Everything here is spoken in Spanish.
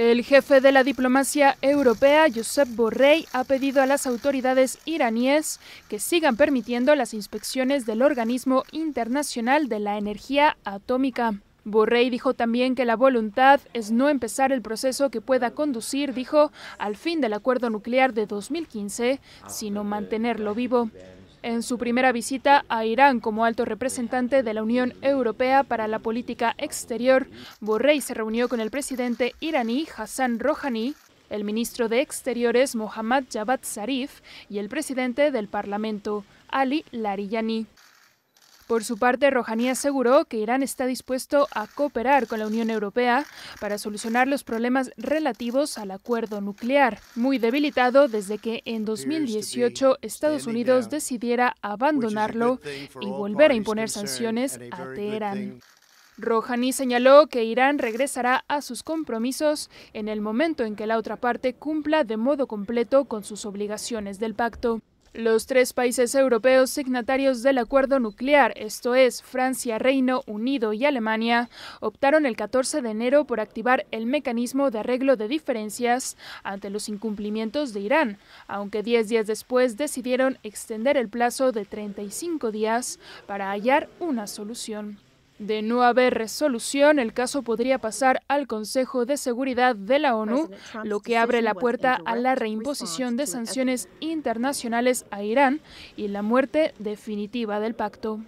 El jefe de la diplomacia europea, Josep Borrell, ha pedido a las autoridades iraníes que sigan permitiendo las inspecciones del Organismo Internacional de la Energía Atómica. Borrell dijo también que la voluntad es no empezar el proceso que pueda conducir, dijo, al fin del acuerdo nuclear de 2015, sino mantenerlo vivo en su primera visita a Irán como alto representante de la Unión Europea para la Política Exterior, Borrell se reunió con el presidente iraní Hassan Rouhani, el ministro de Exteriores Mohammad Javad Zarif y el presidente del Parlamento Ali Larijani. Por su parte, Rohani aseguró que Irán está dispuesto a cooperar con la Unión Europea para solucionar los problemas relativos al acuerdo nuclear, muy debilitado desde que en 2018 Estados Unidos decidiera abandonarlo y volver a imponer sanciones a Teherán. Rohani señaló que Irán regresará a sus compromisos en el momento en que la otra parte cumpla de modo completo con sus obligaciones del pacto. Los tres países europeos signatarios del acuerdo nuclear, esto es Francia, Reino Unido y Alemania, optaron el 14 de enero por activar el mecanismo de arreglo de diferencias ante los incumplimientos de Irán, aunque 10 días después decidieron extender el plazo de 35 días para hallar una solución. De no haber resolución, el caso podría pasar al Consejo de Seguridad de la ONU, lo que abre la puerta a la reimposición de sanciones internacionales a Irán y la muerte definitiva del pacto.